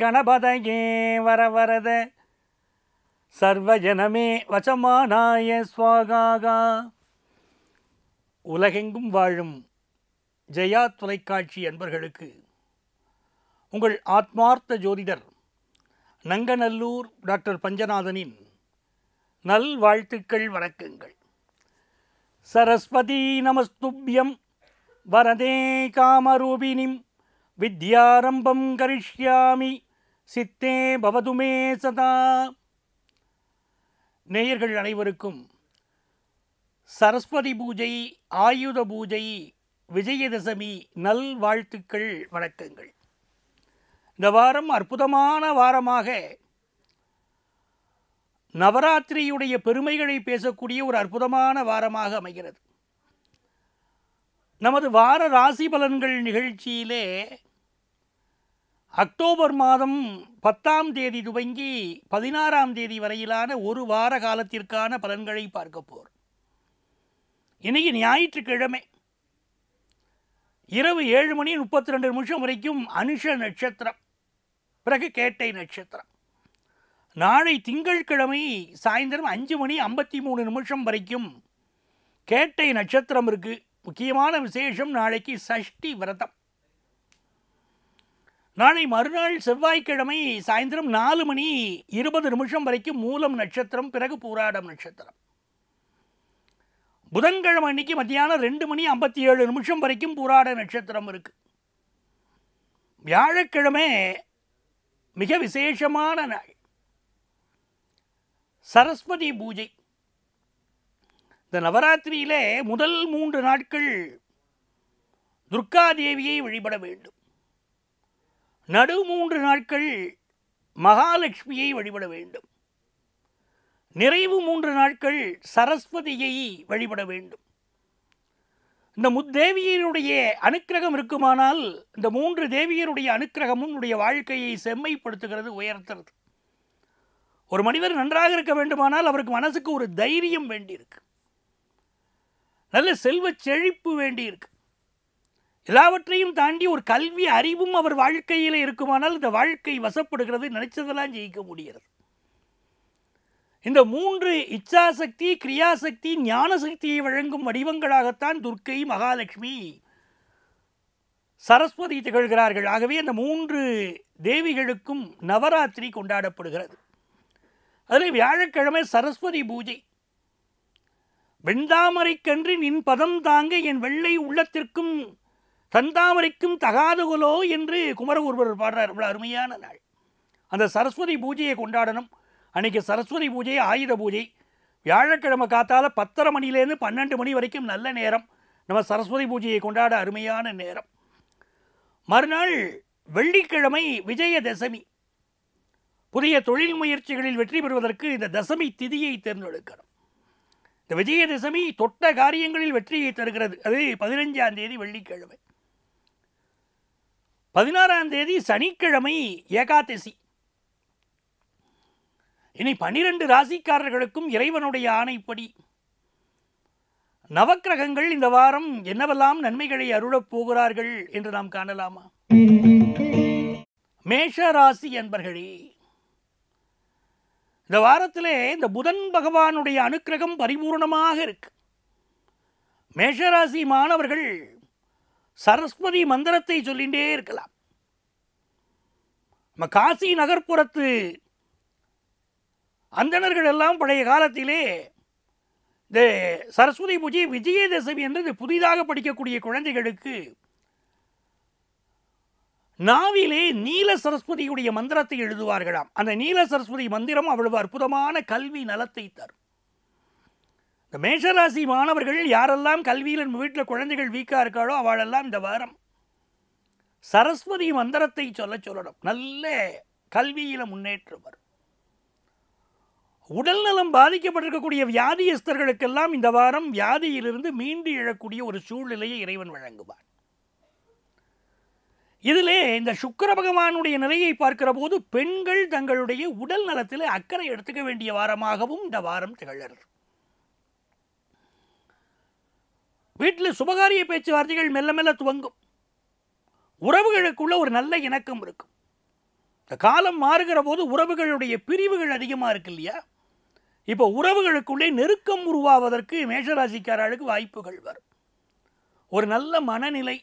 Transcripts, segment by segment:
கணபதையே வர வரத சர்வஜனமே வசமானாய சுவாகாகா உலகெங்கும் வாழும் ஜெயா தொலைக்காட்சி அன்பர்களுக்கு உங்கள் ஆத்மார்த்த ஜோதிடர் நங்கநல்லூர் டாக்டர் பஞ்சநாதனின் நல் வாழ்த்துக்கள் வணக்கங்கள் சரஸ்வதி நமஸ்துபியம் வரதே காமரூபினிம் வித்யாரம்பம் கரிஷ்யாமி சித்தே பவதுமே சதா நேயர்கள் அனைவருக்கும் சரஸ்வதி பூஜை ஆயுத பூஜை விஜயதசமி நல் வாழ்த்துக்கள் வணக்கங்கள் இந்த வாரம் அற்புதமான வாரமாக நவராத்திரியுடைய பெருமைகளை பேசக்கூடிய ஒரு அற்புதமான வாரமாக அமைகிறது நமது வார ராசி பலன்கள் நிகழ்ச்சியிலே அக்டோபர் மாதம் பத்தாம் தேதி துவங்கி பதினாறாம் தேதி வரையிலான ஒரு வார காலத்திற்கான பலன்களை பார்க்க போகிறோம் இன்னைக்கு ஞாயிற்றுக்கிழமை இரவு ஏழு மணி முப்பத்தி ரெண்டு நிமிஷம் வரைக்கும் அனுஷ நட்சத்திரம் பிறகு கேட்டை நட்சத்திரம் நாளை திங்கட்கிழமை சாயந்தரம் அஞ்சு மணி ஐம்பத்தி மூணு நிமிஷம் வரைக்கும் கேட்டை நட்சத்திரம் இருக்குது முக்கியமான விசேஷம் நாளைக்கு சஷ்டி விரதம் நாளை மறுநாள் செவ்வாய்க்கிழமை சாயந்தரம் நாலு மணி இருபது நிமிஷம் வரைக்கும் மூலம் நட்சத்திரம் பிறகு பூராடம் நட்சத்திரம் புதன்கிழமை அன்னைக்கு மத்தியானம் ரெண்டு மணி ஐம்பத்தி ஏழு நிமிஷம் வரைக்கும் பூராட நட்சத்திரம் இருக்குது வியாழக்கிழமை மிக விசேஷமான நாள் சரஸ்வதி பூஜை இந்த நவராத்திரியிலே முதல் மூன்று நாட்கள் துர்காதேவியை வழிபட வேண்டும் நடு மூன்று நாட்கள் மகாலட்சுமியை வழிபட வேண்டும் நிறைவு மூன்று நாட்கள் சரஸ்வதியை வழிபட வேண்டும் இந்த முத்தேவியினுடைய அனுக்கிரகம் இருக்குமானால் இந்த மூன்று தேவியருடைய அனுக்கிரகமும் உடைய வாழ்க்கையை செம்மைப்படுத்துகிறது உயர்த்துறது ஒரு மனிதர் நன்றாக இருக்க வேண்டுமானால் அவருக்கு மனசுக்கு ஒரு தைரியம் வேண்டியிருக்கு நல்ல செல்வ செழிப்பு வேண்டியிருக்கு எல்லாவற்றையும் தாண்டி ஒரு கல்வி அறிவும் அவர் வாழ்க்கையில் இருக்குமானால் இந்த வாழ்க்கை வசப்படுகிறது நினைச்சதெல்லாம் ஜெயிக்க முடிகிறது இந்த மூன்று இச்சாசக்தி கிரியாசக்தி ஞானசக்தியை வழங்கும் வடிவங்களாகத்தான் துர்க்கை மகாலட்சுமி சரஸ்வதி திகழ்கிறார்கள் ஆகவே அந்த மூன்று தேவிகளுக்கும் நவராத்திரி கொண்டாடப்படுகிறது அதில் வியாழக்கிழமை சரஸ்வதி பூஜை வெண்தாமரைக்கன்று நின் பதம் தாங்க என் வெள்ளை உள்ளத்திற்கும் தந்தாமரைக்கும் தகாதுகுலோ என்று குமரகுருவர் பாடுறார் இவ்வளோ அருமையான நாள் அந்த சரஸ்வதி பூஜையை கொண்டாடணும் அன்றைக்கி சரஸ்வதி பூஜை ஆயுத பூஜை வியாழக்கிழமை காத்தால் பத்தரை மணிலேருந்து பன்னெண்டு மணி வரைக்கும் நல்ல நேரம் நம்ம சரஸ்வதி பூஜையை கொண்டாட அருமையான நேரம் மறுநாள் வெள்ளிக்கிழமை விஜயதசமி புதிய தொழில் முயற்சிகளில் வெற்றி பெறுவதற்கு இந்த தசமி திதியை தேர்ந்தெடுக்கணும் இந்த விஜயதசமி தொட்ட காரியங்களில் வெற்றியை தருகிறது அது பதினஞ்சாம் தேதி வெள்ளிக்கிழமை பதினாறாம் தேதி சனிக்கிழமை ஏகாதசி இனி பனிரெண்டு ராசிக்காரர்களுக்கும் இறைவனுடைய ஆணைப்படி நவக்கிரகங்கள் இந்த வாரம் என்னவெல்லாம் நன்மைகளை அருளப் போகிறார்கள் என்று நாம் காணலாமா மேஷ ராசி என்பர்களே இந்த வாரத்திலே இந்த புதன் பகவானுடைய அனுக்கிரகம் பரிபூர்ணமாக இருக்கு மேஷராசி மாணவர்கள் சரஸ்வதி மந்திரத்தை சொல்லிகிட்டே இருக்கலாம் நம்ம காசி நகர்ப்புறத்து அந்தணர்கள் எல்லாம் பழைய காலத்திலே இந்த சரஸ்வதி பூஜை விஜயதசமி என்றது புதிதாக படிக்கக்கூடிய குழந்தைகளுக்கு நாவிலே நீல சரஸ்வதியுடைய மந்திரத்தை எழுதுவார்களாம் அந்த நீல சரஸ்வதி மந்திரம் அவ்வளவு அற்புதமான கல்வி நலத்தை தரும் இந்த மேஷராசி மாணவர்கள் யாரெல்லாம் கல்வியில் நம்ம வீட்டில் குழந்தைகள் வீக்காக இருக்காளோ அவளெல்லாம் இந்த வாரம் சரஸ்வதி மந்திரத்தை சொல்ல சொல்லணும் நல்ல கல்வியில் முன்னேற்றம் வரும் உடல்நலம் பாதிக்கப்பட்டிருக்கக்கூடிய வியாதியஸ்தர்களுக்கெல்லாம் இந்த வாரம் வியாதியிலிருந்து மீண்டு எழக்கூடிய ஒரு சூழ்நிலையை இறைவன் வழங்குவார் இதிலே இந்த சுக்கர பகவானுடைய நிலையை பார்க்கிற போது பெண்கள் தங்களுடைய உடல் நலத்தில் அக்கறை எடுத்துக்க வேண்டிய வாரமாகவும் இந்த வாரம் திகழறது வீட்டில் சுபகாரிய பேச்சுவார்த்தைகள் மெல்ல மெல்ல துவங்கும் உறவுகளுக்குள்ள ஒரு நல்ல இணக்கம் இருக்கும் இந்த காலம் மாறுகிற போது உறவுகளுடைய பிரிவுகள் அதிகமாக இருக்கு இல்லையா இப்போ உறவுகளுக்குள்ளே நெருக்கம் உருவாவதற்கு மேஷராசிக்காரர்களுக்கு வாய்ப்புகள் வரும் ஒரு நல்ல மனநிலை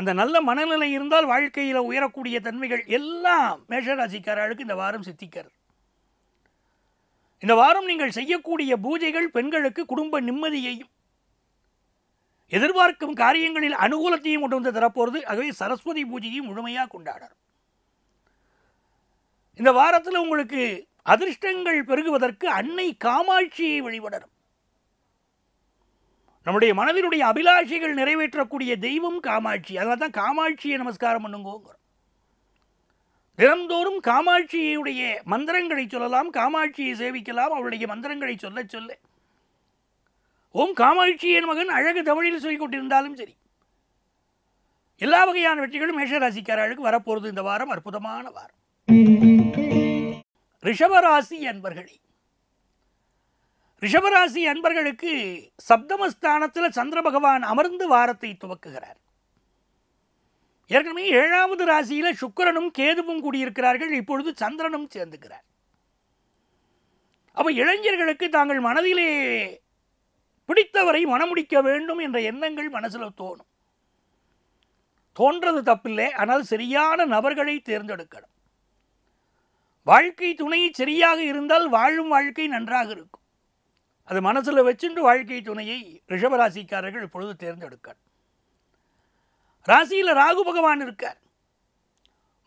அந்த நல்ல மனநிலை இருந்தால் வாழ்க்கையில் உயரக்கூடிய தன்மைகள் எல்லாம் மேஷராசிக்காரர்களுக்கு இந்த வாரம் சித்திக்கிறது இந்த வாரம் நீங்கள் செய்யக்கூடிய பூஜைகள் பெண்களுக்கு குடும்ப நிம்மதியையும் எதிர்பார்க்கும் காரியங்களில் அனுகூலத்தையும் கொண்டு வந்து தரப்போகிறது ஆகவே சரஸ்வதி பூஜையும் முழுமையாக கொண்டாடுறோம் இந்த வாரத்தில் உங்களுக்கு அதிர்ஷ்டங்கள் பெருகுவதற்கு அன்னை காமாட்சியை வழிபடணும் நம்முடைய மனதினுடைய அபிலாஷைகள் நிறைவேற்றக்கூடிய தெய்வம் காமாட்சி அதனால தான் காமாட்சியை நமஸ்காரம் பண்ணுங்கோங்கிறோம் தினந்தோறும் காமாட்சியுடைய மந்திரங்களை சொல்லலாம் காமாட்சியை சேவிக்கலாம் அவளுடைய மந்திரங்களை சொல்ல சொல்ல ஓம் காமாட்சி என் மகன் அழகு தமிழில் சொல்லிக் கொண்டிருந்தாலும் சரி எல்லா வகையான வெற்றிகளும் மேஷராசிக்காரர்களுக்கு வரப்போகிறது இந்த வாரம் அற்புதமான வாரம் ரிஷபராசி அன்பர்களே ரிஷபராசி அன்பர்களுக்கு சப்தமஸ்தானத்தில் சந்திர பகவான் அமர்ந்து வாரத்தை துவக்குகிறார் ஏற்கனவே ஏழாவது ராசியில் சுக்கரனும் கேதுவும் கூடியிருக்கிறார்கள் இப்பொழுது சந்திரனும் சேர்ந்துக்கிறார் அப்போ இளைஞர்களுக்கு தாங்கள் மனதிலே பிடித்தவரை மனமுடிக்க வேண்டும் என்ற எண்ணங்கள் மனசில் தோணும் தோன்றது தப்பில்லை ஆனால் சரியான நபர்களை தேர்ந்தெடுக்கணும் வாழ்க்கை துணை சரியாக இருந்தால் வாழும் வாழ்க்கை நன்றாக இருக்கும் அது மனசில் வச்சுட்டு வாழ்க்கை துணையை ரிஷபராசிக்காரர்கள் இப்பொழுது தேர்ந்தெடுக்கணும் ராசியில் ராகு பகவான் இருக்கார்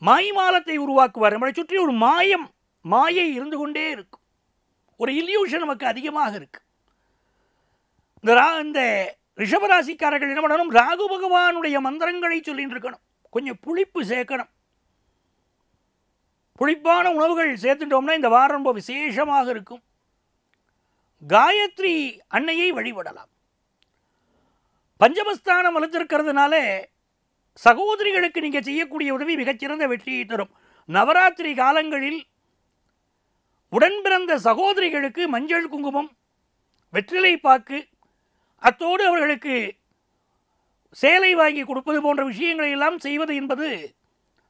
மாலத்தை உருவாக்குவார் நம்மளை சுற்றி ஒரு மாயம் மாயை இருந்து கொண்டே இருக்கும் ஒரு இல்யூஷன் நமக்கு அதிகமாக இருக்குது இந்த ரா இந்த ரிஷபராசிக்காரர்கள் என்ன பண்ணணும் ராகு பகவானுடைய மந்திரங்களை சொல்லின்னு இருக்கணும் கொஞ்சம் புளிப்பு சேர்க்கணும் புளிப்பான உணவுகள் சேர்த்துட்டோம்னா இந்த வாரம் ரொம்ப விசேஷமாக இருக்கும் காயத்ரி அன்னையை வழிபடலாம் பஞ்சமஸ்தானம் வலுத்திருக்கிறதுனால சகோதரிகளுக்கு நீங்கள் செய்யக்கூடிய உதவி மிகச்சிறந்த வெற்றியை தரும் நவராத்திரி காலங்களில் உடன்பிறந்த சகோதரிகளுக்கு மஞ்சள் குங்குமம் வெற்றிலை பாக்கு அத்தோடு அவர்களுக்கு சேலை வாங்கி கொடுப்பது போன்ற விஷயங்களை எல்லாம் செய்வது என்பது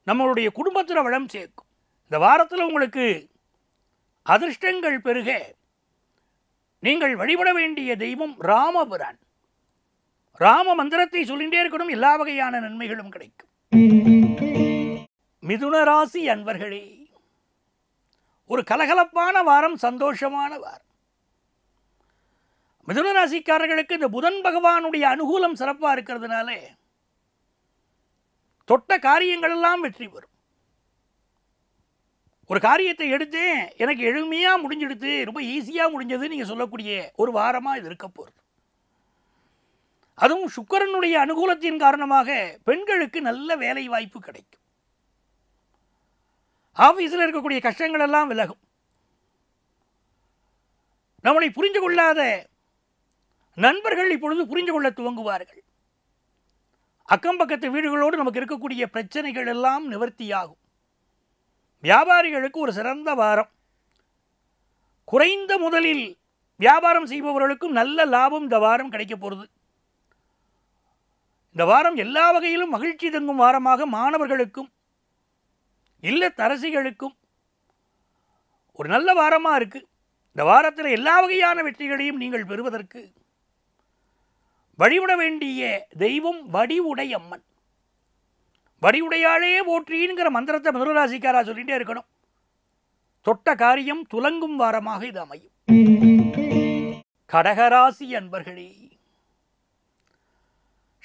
நம்மளுடைய குடும்பத்தில் வளம் சேர்க்கும் இந்த வாரத்தில் உங்களுக்கு அதிர்ஷ்டங்கள் பெருக நீங்கள் வழிபட வேண்டிய தெய்வம் ராமபுரான் ராம மந்திரத்தை சொல்லிகிட்டே இருக்கணும் எல்லா வகையான நன்மைகளும் கிடைக்கும் மிதுன ராசி அன்பர்களே ஒரு கலகலப்பான வாரம் சந்தோஷமான வாரம் மிதுன ராசிக்காரர்களுக்கு இந்த புதன் பகவானுடைய அனுகூலம் சிறப்பாக இருக்கிறதுனாலே தொட்ட காரியங்களெல்லாம் வெற்றி பெறும் ஒரு காரியத்தை எடுத்து எனக்கு எளிமையாக முடிஞ்செடுத்து ரொம்ப ஈஸியாக முடிஞ்சது நீங்கள் சொல்லக்கூடிய ஒரு வாரமாக இது இருக்க போகிறது அதுவும் சுக்கரனுடைய அனுகூலத்தின் காரணமாக பெண்களுக்கு நல்ல வேலை வாய்ப்பு கிடைக்கும் ஆஃபீஸில் இருக்கக்கூடிய கஷ்டங்கள் எல்லாம் விலகும் நம்மளை புரிந்து கொள்ளாத நண்பர்கள் இப்பொழுது புரிந்து கொள்ள துவங்குவார்கள் அக்கம்பக்கத்து வீடுகளோடு நமக்கு இருக்கக்கூடிய பிரச்சனைகள் எல்லாம் நிவர்த்தியாகும் வியாபாரிகளுக்கு ஒரு சிறந்த வாரம் குறைந்த முதலில் வியாபாரம் செய்பவர்களுக்கும் நல்ல லாபம் இந்த வாரம் கிடைக்க போகிறது இந்த வாரம் எல்லா வகையிலும் மகிழ்ச்சி தங்கும் வாரமாக மாணவர்களுக்கும் இல்லத்தரசிகளுக்கும் ஒரு நல்ல வாரமாக இருக்குது இந்த வாரத்தில் எல்லா வகையான வெற்றிகளையும் நீங்கள் பெறுவதற்கு வழிபட வேண்டிய தெய்வம் வடிவுடை அம்மன் வடிவுடையாளே போற்றிங்கிற மந்திரத்தை மதுரராசிக்காரா சொல்லிகிட்டே இருக்கணும் தொட்ட காரியம் துலங்கும் வாரமாக இது அமையும் கடகராசி அன்பர்களே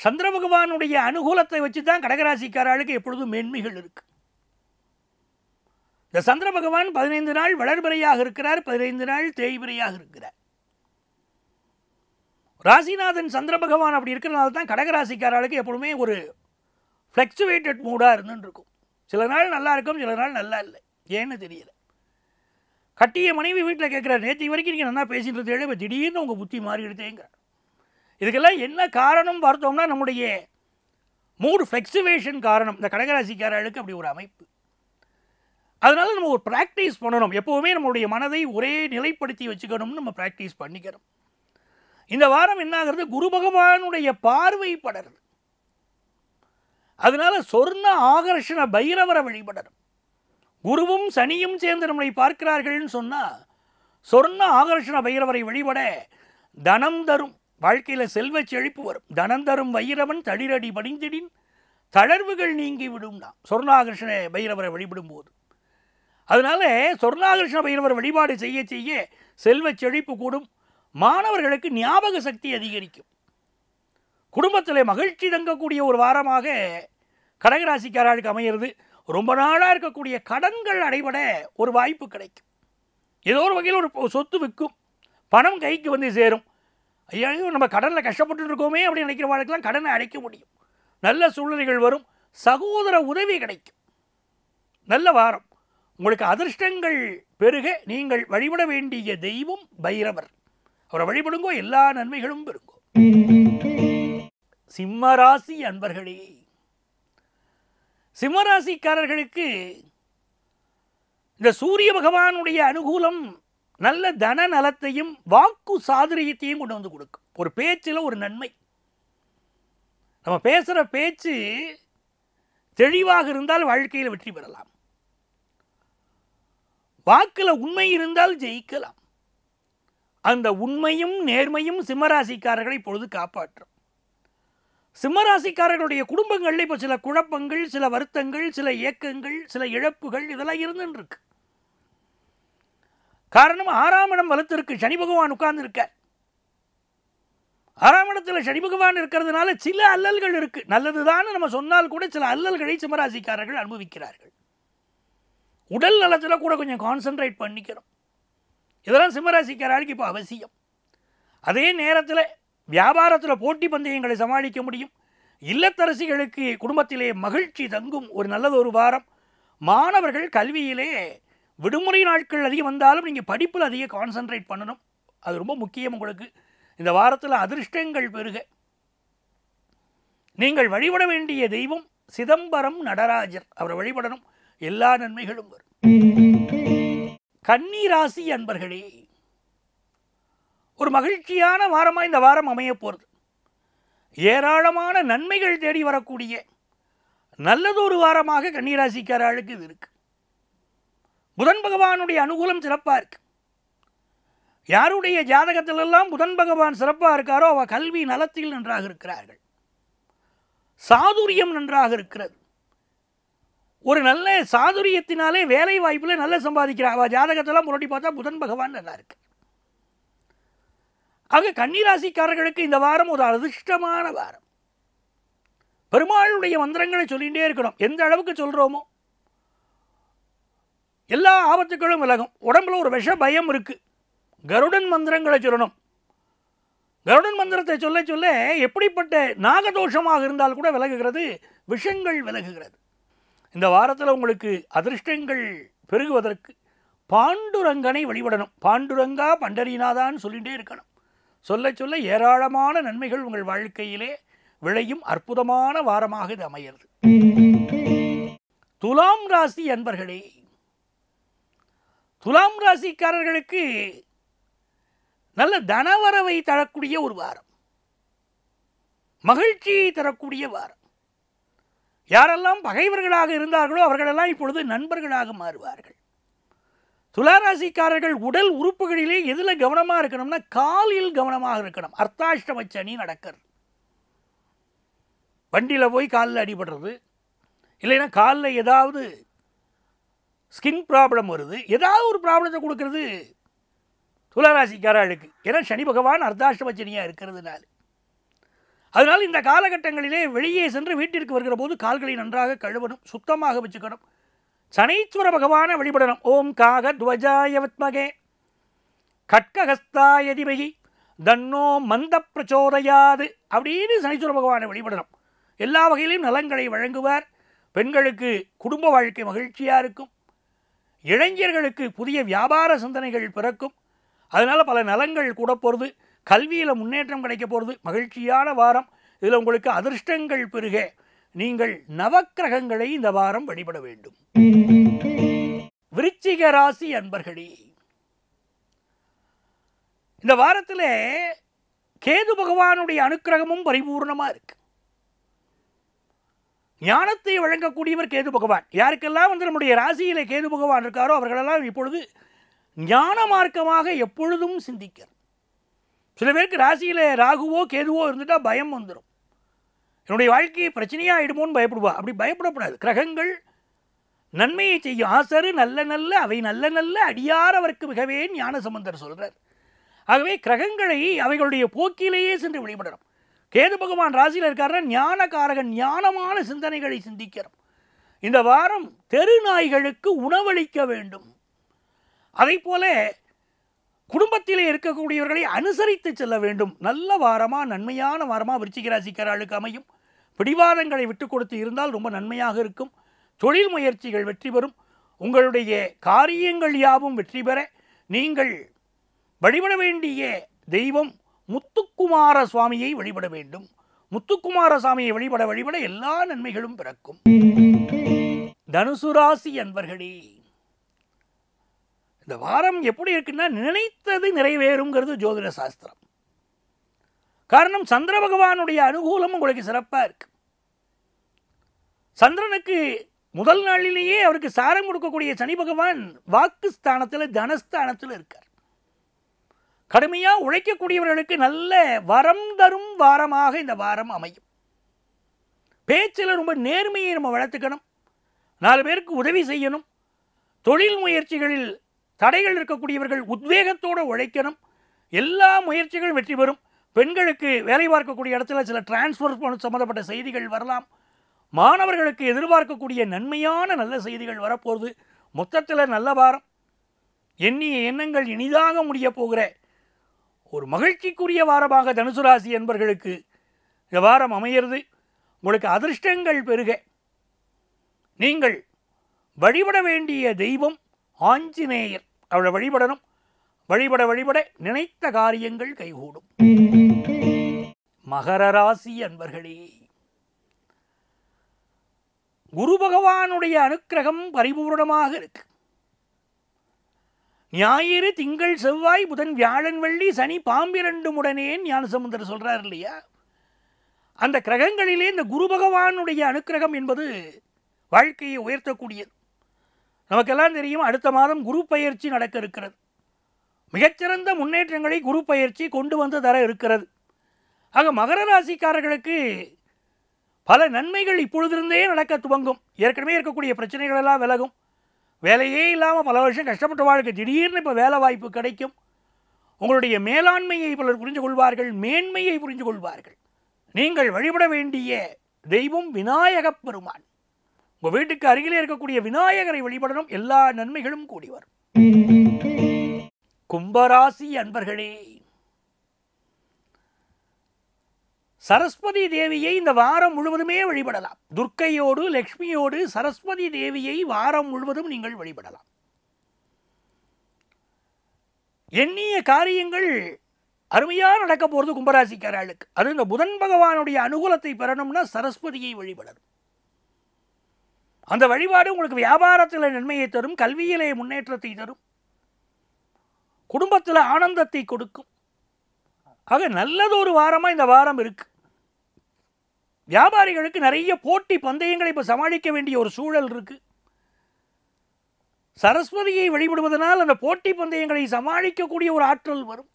சந்திர பகவானுடைய அனுகூலத்தை வச்சு தான் கடகராசிக்காராளுக்கு எப்பொழுதும் மேன்மைகள் இருக்கு இந்த சந்திர பகவான் பதினைந்து நாள் வளர்பிறையாக இருக்கிறார் பதினைந்து நாள் தேய்பிறையாக இருக்கிறார் ராசிநாதன் சந்திர பகவான் அப்படி இருக்கிறனால தான் கடகராசிக்காரர்களுக்கு எப்பொழுதுமே ஒரு ஃப்ளெக்சுவேட்டட் மூடாக இருந்துருக்கும் சில நாள் நல்லா இருக்கும் சில நாள் நல்லா இல்லை ஏன்னு தெரியல கட்டிய மனைவி வீட்டில் கேட்குற நேற்று வரைக்கும் நீங்கள் நல்லா பேசிட்டு இருந்தேன் இப்போ திடீர்னு உங்கள் புத்தி மாறி எடுத்தேங்க இதுக்கெல்லாம் என்ன காரணம் பார்த்தோம்னா நம்முடைய மூடு ஃப்ளெக்சுவேஷன் காரணம் இந்த கடகராசிக்காரர்களுக்கு அப்படி ஒரு அமைப்பு அதனால் நம்ம ஒரு ப்ராக்டிஸ் பண்ணணும் எப்போவுமே நம்மளுடைய மனதை ஒரே நிலைப்படுத்தி வச்சுக்கணும்னு நம்ம ப்ராக்டிஸ் பண்ணிக்கிறோம் இந்த வாரம் என்னாகிறது குரு பகவானுடைய பார்வை படருது அதனால சொர்ண ஆகர்ஷண பைரவரை வழிபடணும் குருவும் சனியும் சேர்ந்து நம்மளை பார்க்கிறார்கள்னு சொன்னால் சொர்ண ஆகர்ஷண பைரவரை வழிபட தனம் தரும் வாழ்க்கையில் செல்வ செழிப்பு வரும் தனம் தரும் வைரவன் தளிரடி படிந்திடின் தளர்வுகள் நீங்கி விடும் தான் சொர்ணாகர்ஷண பைரவரை வழிபடும் போது அதனால் சொர்ணாகர்ஷண பைரவர் வழிபாடு செய்ய செய்ய செல்வ செழிப்பு கூடும் மாணவர்களுக்கு ஞாபக சக்தி அதிகரிக்கும் குடும்பத்தில் மகிழ்ச்சி தங்கக்கூடிய ஒரு வாரமாக கடகராசிக்காரர்களுக்கு அமையிறது ரொம்ப நாளாக இருக்கக்கூடிய கடன்கள் அடைபட ஒரு வாய்ப்பு கிடைக்கும் ஏதோ ஒரு வகையில் ஒரு சொத்து விற்கும் பணம் கைக்கு வந்து சேரும் ஐயா நம்ம கடனில் கஷ்டப்பட்டு இருக்கோமே அப்படின்னு நினைக்கிற வாழ்க்கெல்லாம் கடனை அடைக்க முடியும் நல்ல சூழ்நிலைகள் வரும் சகோதர உதவி கிடைக்கும் நல்ல வாரம் உங்களுக்கு அதிர்ஷ்டங்கள் பெருக நீங்கள் வழிபட வேண்டிய தெய்வம் பைரவர் அவரை வழிபடுங்கோ எல்லா நன்மைகளும் பெருங்கோ சிம்மராசி அன்பர்களே சிம்மராசிக்காரர்களுக்கு இந்த சூரிய பகவானுடைய அனுகூலம் நல்ல தன நலத்தையும் வாக்கு சாதுரியத்தையும் கொண்டு வந்து கொடுக்கும் ஒரு பேச்சில் ஒரு நன்மை நம்ம பேசுகிற பேச்சு தெளிவாக இருந்தால் வாழ்க்கையில் வெற்றி பெறலாம் வாக்கில் உண்மை இருந்தால் ஜெயிக்கலாம் அந்த உண்மையும் நேர்மையும் சிம்மராசிக்காரர்களை இப்பொழுது காப்பாற்றும் சிம்மராசிக்காரர்களுடைய குடும்பங்களில் இப்போ சில குழப்பங்கள் சில வருத்தங்கள் சில இயக்கங்கள் சில இழப்புகள் இதெல்லாம் இருந்துருக்கு காரணம் ஆறாம் இடம் வலுத்திருக்கு சனி பகவான் உட்கார்ந்துருக்கார் ஆறாம் இடத்துல சனி பகவான் இருக்கிறதுனால சில அல்லல்கள் இருக்குது நல்லதுதான் நம்ம சொன்னால் கூட சில அல்லல்களை சிம்மராசிக்காரர்கள் அனுபவிக்கிறார்கள் உடல் நலத்தில் கூட கொஞ்சம் கான்சென்ட்ரேட் பண்ணிக்கிறோம் இதெல்லாம் சிம்மராசிக்காராளுக்கு இப்போ அவசியம் அதே நேரத்தில் வியாபாரத்தில் போட்டி பந்தயங்களை சமாளிக்க முடியும் இல்லத்தரசிகளுக்கு குடும்பத்திலே மகிழ்ச்சி தங்கும் ஒரு நல்லது ஒரு வாரம் மாணவர்கள் கல்வியிலே விடுமுறை நாட்கள் அதிகம் வந்தாலும் நீங்கள் படிப்பில் அதிக கான்சன்ட்ரேட் பண்ணணும் அது ரொம்ப முக்கியம் உங்களுக்கு இந்த வாரத்தில் அதிர்ஷ்டங்கள் பெருக நீங்கள் வழிபட வேண்டிய தெய்வம் சிதம்பரம் நடராஜர் அவரை வழிபடணும் எல்லா நன்மைகளும் வரும் கன்னிராசி அன்பர்களே ஒரு மகிழ்ச்சியான வாரமாக இந்த வாரம் அமைய போகிறது ஏராளமான நன்மைகள் தேடி வரக்கூடிய நல்லதொரு வாரமாக கன்னிராசிக்கார அழுக்கு இது இருக்குது புதன் பகவானுடைய அனுகூலம் சிறப்பாக இருக்குது யாருடைய ஜாதகத்திலெல்லாம் புதன் பகவான் சிறப்பாக இருக்காரோ அவ கல்வி நலத்தில் நன்றாக இருக்கிறார்கள் சாதுரியம் நன்றாக இருக்கிறது ஒரு நல்ல சாதுரியத்தினாலே வேலை வாய்ப்பில் நல்லா சம்பாதிக்கிறான் அவள் ஜாதகத்தெல்லாம் புரட்டி பார்த்தா புதன் பகவான் நல்லா இருக்கு ஆக கன்னிராசிக்காரர்களுக்கு இந்த வாரம் ஒரு அதிர்ஷ்டமான வாரம் பெருமாளுடைய மந்திரங்களை சொல்லிகிட்டே இருக்கணும் எந்த அளவுக்கு சொல்கிறோமோ எல்லா ஆபத்துக்களும் விலகும் உடம்புல ஒரு விஷ பயம் இருக்குது கருடன் மந்திரங்களை சொல்லணும் கருடன் மந்திரத்தை சொல்ல சொல்ல எப்படிப்பட்ட நாகதோஷமாக இருந்தால் கூட விலகுகிறது விஷங்கள் விலகுகிறது இந்த வாரத்தில் உங்களுக்கு அதிர்ஷ்டங்கள் பெருகுவதற்கு பாண்டுரங்கனை வழிபடணும் பாண்டுரங்கா பண்டரிநாதான்னு சொல்லிகிட்டே இருக்கணும் சொல்ல சொல்ல ஏராளமான நன்மைகள் உங்கள் வாழ்க்கையிலே விளையும் அற்புதமான வாரமாக இது அமையிறது துலாம் ராசி அன்பர்களே துலாம் ராசிக்காரர்களுக்கு நல்ல தனவரவை தரக்கூடிய ஒரு வாரம் மகிழ்ச்சியை தரக்கூடிய வாரம் யாரெல்லாம் பகைவர்களாக இருந்தார்களோ அவர்களெல்லாம் இப்பொழுது நண்பர்களாக மாறுவார்கள் துளாராசிக்காரர்கள் உடல் உறுப்புகளிலே எதில் கவனமாக இருக்கணும்னா காலில் கவனமாக இருக்கணும் அர்த்தாஷ்டம சனி நடக்கிறது வண்டியில் போய் காலில் அடிபடுறது இல்லைன்னா காலில் ஏதாவது ஸ்கின் ப்ராப்ளம் வருது ஏதாவது ஒரு ப்ராப்ளத்தை கொடுக்கறது துளாராசிக்காரர்களுக்கு ஏன்னா சனி பகவான் அர்த்தாஷ்டம சனியாக இருக்கிறதுனால அதனால் இந்த காலகட்டங்களிலே வெளியே சென்று வீட்டிற்கு வருகிற போது கால்களை நன்றாக கழுவணும் சுத்தமாக வச்சுக்கணும் சனீஸ்வர பகவானை வழிபடணும் ஓம் காக துவஜாய கட்ககஸ்தாயதிபகி தன்னோ மந்த பிரச்சோதையாது அப்படின்னு சனீஸ்வர பகவானை வழிபடணும் எல்லா வகையிலும் நலன்களை வழங்குவார் பெண்களுக்கு குடும்ப வாழ்க்கை மகிழ்ச்சியாக இருக்கும் இளைஞர்களுக்கு புதிய வியாபார சிந்தனைகள் பிறக்கும் அதனால் பல நலங்கள் கூட போகிறது கல்வியில் முன்னேற்றம் கிடைக்க போகிறது மகிழ்ச்சியான வாரம் இதில் உங்களுக்கு அதிர்ஷ்டங்கள் பெருக நீங்கள் நவக்கிரகங்களை இந்த வாரம் வழிபட வேண்டும் விருச்சிக ராசி அன்பர்களே இந்த வாரத்தில் கேது பகவானுடைய அனுக்கிரகமும் பரிபூர்ணமாக இருக்கு ஞானத்தை வழங்கக்கூடியவர் கேது பகவான் யாருக்கெல்லாம் வந்து நம்முடைய ராசியில் கேது பகவான் இருக்காரோ அவர்களெல்லாம் இப்பொழுது ஞான மார்க்கமாக எப்பொழுதும் சிந்திக்கிறார் சில பேருக்கு ராசியில் ராகுவோ கேதுவோ இருந்துட்டால் பயம் வந்துடும் என்னுடைய வாழ்க்கையை பிரச்சனையாக ஆகிடுமோன்னு பயப்படுவா அப்படி பயப்படக்கூடாது கிரகங்கள் நன்மையை செய்யும் ஆசரு நல்ல நல்ல அவை நல்ல நல்ல அடியாரவர்க்கு மிகவே ஞான சம்பந்தர் சொல்கிறார் ஆகவே கிரகங்களை அவைகளுடைய போக்கிலேயே சென்று வழிபடுறோம் கேது பகவான் ராசியில் இருக்காருன்னா ஞான காரகன் ஞானமான சிந்தனைகளை சிந்திக்கிறோம் இந்த வாரம் தெரு நாய்களுக்கு உணவளிக்க வேண்டும் அதை போல குடும்பத்திலே இருக்கக்கூடியவர்களை அனுசரித்து செல்ல வேண்டும் நல்ல வாரமாக நன்மையான வாரமாக விருச்சிகராசிக்காராளுக்கு அமையும் பிடிவாதங்களை விட்டு கொடுத்து இருந்தால் ரொம்ப நன்மையாக இருக்கும் தொழில் முயற்சிகள் வெற்றி பெறும் உங்களுடைய காரியங்கள் யாவும் வெற்றி பெற நீங்கள் வழிபட வேண்டிய தெய்வம் முத்துக்குமார சுவாமியை வழிபட வேண்டும் முத்துக்குமார சுவாமியை வழிபட வழிபட எல்லா நன்மைகளும் பிறக்கும் தனுசு ராசி அன்பர்களே இந்த வாரம் எப்படி இருக்குன்னா நினைத்தது நிறைவேறுங்கிறது ஜோதிட சாஸ்திரம் காரணம் சந்திர பகவானுடைய அனுகூலம் உங்களுக்கு சிறப்பாக இருக்கு சந்திரனுக்கு முதல் நாளிலேயே அவருக்கு சாரம் கொடுக்கக்கூடிய சனி பகவான் வாக்கு ஸ்தானத்தில் தனஸ்தானத்தில் இருக்கார் கடுமையாக உழைக்கக்கூடியவர்களுக்கு நல்ல வரம் தரும் வாரமாக இந்த வாரம் அமையும் பேச்சில் ரொம்ப நேர்மையை நம்ம வளர்த்துக்கணும் நாலு பேருக்கு உதவி செய்யணும் தொழில் முயற்சிகளில் தடைகள் இருக்கக்கூடியவர்கள் உத்வேகத்தோடு உழைக்கணும் எல்லா முயற்சிகளும் வெற்றி பெறும் பெண்களுக்கு வேலை பார்க்கக்கூடிய இடத்துல சில டிரான்ஸ்ஃபர் சம்மந்தப்பட்ட செய்திகள் வரலாம் மாணவர்களுக்கு எதிர்பார்க்கக்கூடிய நன்மையான நல்ல செய்திகள் வரப்போகுது மொத்தத்தில் நல்ல வாரம் எண்ணிய எண்ணங்கள் இனிதாக முடிய போகிற ஒரு மகிழ்ச்சிக்குரிய வாரமாக தனுசு ராசி என்பர்களுக்கு இந்த வாரம் அமையிறது உங்களுக்கு அதிர்ஷ்டங்கள் பெருக நீங்கள் வழிபட வேண்டிய தெய்வம் ஆஞ்சநேயர் அவளை வழிபடணும் வழிபட வழிபட நினைத்த காரியங்கள் கைகூடும் மகர ராசி அன்பர்களே குரு பகவானுடைய அனுக்கிரகம் பரிபூர்ணமாக இருக்கு ஞாயிறு திங்கள் செவ்வாய் புதன் வியாழன் வெள்ளி சனி பாம்பிரண்டு உடனே ஞானசமுந்தர் சொல்கிறார் இல்லையா அந்த கிரகங்களிலே இந்த குரு பகவானுடைய அனுக்கிரகம் என்பது வாழ்க்கையை உயர்த்தக்கூடியது நமக்கெல்லாம் தெரியும் அடுத்த மாதம் குரு பயிற்சி நடக்க இருக்கிறது மிகச்சிறந்த முன்னேற்றங்களை குரு பயிற்சி கொண்டு வந்து தர இருக்கிறது ஆக மகர ராசிக்காரர்களுக்கு பல நன்மைகள் இப்பொழுதிருந்தே நடக்க துவங்கும் ஏற்கனவே இருக்கக்கூடிய பிரச்சனைகள் எல்லாம் விலகும் வேலையே இல்லாமல் பல வருஷம் கஷ்டப்பட்ட வாழ்க்கை திடீர்னு இப்போ வேலை வாய்ப்பு கிடைக்கும் உங்களுடைய மேலாண்மையை பலர் புரிந்து கொள்வார்கள் மேன்மையை புரிந்து கொள்வார்கள் நீங்கள் வழிபட வேண்டிய தெய்வம் விநாயகப் பெருமான் உங்க வீட்டுக்கு அருகிலே இருக்கக்கூடிய விநாயகரை வழிபடணும் எல்லா நன்மைகளும் கூடி வரும் கும்பராசி அன்பர்களே சரஸ்வதி தேவியை இந்த வாரம் முழுவதுமே வழிபடலாம் துர்க்கையோடு லக்ஷ்மியோடு சரஸ்வதி தேவியை வாரம் முழுவதும் நீங்கள் வழிபடலாம் எண்ணிய காரியங்கள் அருமையாக நடக்க போகிறது கும்பராசிக்காரர்களுக்கு அது இந்த புதன் பகவானுடைய அனுகூலத்தை பெறணும்னா சரஸ்வதியை வழிபடணும் அந்த வழிபாடு உங்களுக்கு வியாபாரத்தில் நன்மையை தரும் கல்வியிலே முன்னேற்றத்தை தரும் குடும்பத்தில் ஆனந்தத்தை கொடுக்கும் ஆக நல்லதொரு வாரமாக இந்த வாரம் இருக்குது வியாபாரிகளுக்கு நிறைய போட்டி பந்தயங்களை இப்போ சமாளிக்க வேண்டிய ஒரு சூழல் இருக்குது சரஸ்வதியை வழிபடுவதனால் அந்த போட்டி பந்தயங்களை சமாளிக்கக்கூடிய ஒரு ஆற்றல் வரும்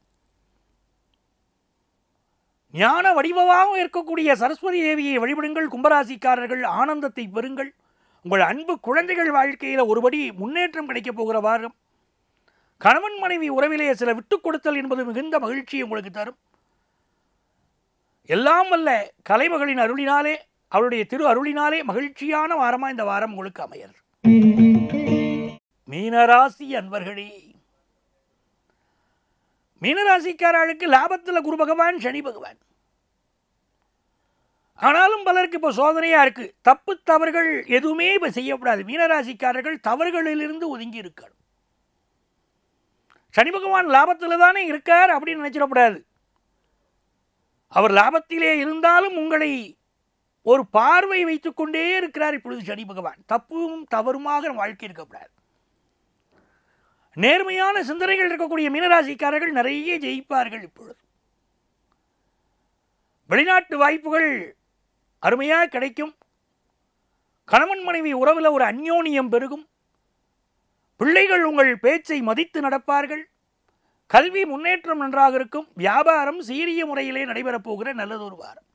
ஞான வடிவமாகவும் இருக்கக்கூடிய சரஸ்வதி தேவியை வழிபடுங்கள் கும்பராசிக்காரர்கள் ஆனந்தத்தை பெறுங்கள் உங்கள் அன்பு குழந்தைகள் வாழ்க்கையில் ஒருபடி முன்னேற்றம் கிடைக்கப் போகிற வாரம் கணவன் மனைவி உறவிலேயே சில விட்டுக் கொடுத்தல் என்பது மிகுந்த மகிழ்ச்சியை உங்களுக்கு தரும் எல்லாம் அல்ல கலைமகளின் அருளினாலே அவருடைய திரு அருளினாலே மகிழ்ச்சியான வாரமாக இந்த வாரம் உங்களுக்கு அமையர் மீனராசி அன்பர்களே மீனராசிக்காரர்களுக்கு லாபத்தில் குரு பகவான் சனி பகவான் ஆனாலும் பலருக்கு இப்போ சோதனையாக இருக்குது தப்பு தவறுகள் எதுவுமே இப்போ செய்யக்கூடாது மீனராசிக்காரர்கள் தவறுகளிலிருந்து ஒதுங்கி இருக்கணும் சனி பகவான் லாபத்தில் தானே இருக்கார் அப்படின்னு நினச்சிடக்கூடாது அவர் லாபத்திலே இருந்தாலும் உங்களை ஒரு பார்வை வைத்துக்கொண்டே இருக்கிறார் இப்பொழுது சனி பகவான் தப்பும் தவறுமாக வாழ்க்கை இருக்கக்கூடாது நேர்மையான சிந்தனைகள் இருக்கக்கூடிய மீனராசிக்காரர்கள் நிறைய ஜெயிப்பார்கள் இப்பொழுது வெளிநாட்டு வாய்ப்புகள் அருமையாக கிடைக்கும் கணவன் மனைவி உறவில் ஒரு அந்யோனியம் பெருகும் பிள்ளைகள் உங்கள் பேச்சை மதித்து நடப்பார்கள் கல்வி முன்னேற்றம் நன்றாக இருக்கும் வியாபாரம் சீரிய முறையிலே நடைபெறப் போகிற நல்லதொரு வாரம்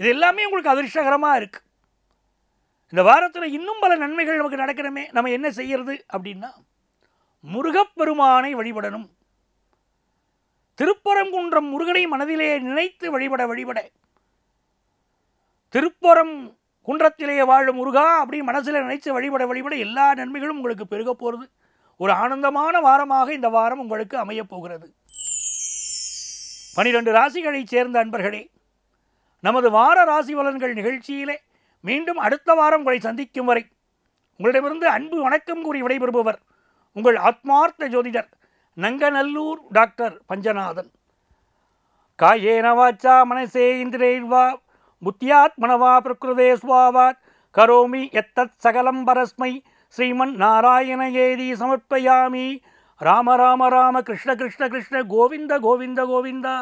இது எல்லாமே உங்களுக்கு அதிர்ஷ்டகரமாக இருக்குது இந்த வாரத்தில் இன்னும் பல நன்மைகள் நமக்கு நடக்கிறமே நம்ம என்ன செய்கிறது அப்படின்னா முருகப்பெருமானை வழிபடணும் திருப்பரங்குன்றம் முருகனை மனதிலே நினைத்து வழிபட வழிபட திருப்பரம் குன்றத்திலேயே வாழும் முருகா அப்படின்னு மனசில் நினைத்து வழிபட வழிபட எல்லா நன்மைகளும் உங்களுக்கு பெருக போகிறது ஒரு ஆனந்தமான வாரமாக இந்த வாரம் உங்களுக்கு அமையப் போகிறது பனிரெண்டு ராசிகளைச் சேர்ந்த அன்பர்களே நமது வார ராசி பலன்கள் நிகழ்ச்சியிலே மீண்டும் அடுத்த வாரம் உங்களை சந்திக்கும் வரை உங்களிடமிருந்து அன்பு வணக்கம் கூறி விடைபெறுபவர் உங்கள் ஆத்மார்த்த ஜோதிடர் நங்கநல்லூர் டாக்டர் பஞ்சநாதன் காயேன வாச்சா மனசே இந்திரேர்வா முத்தியாத்மனவா பிரகிருதே சுவாவாத் கரோமி எத்தத் சகலம் பரஸ்மை ஸ்ரீமன் நாராயண ஏதி சமர்ப்பயாமி ராம ராம ராம கிருஷ்ண கிருஷ்ண கிருஷ்ண கோவிந்த கோவிந்த கோவிந்தா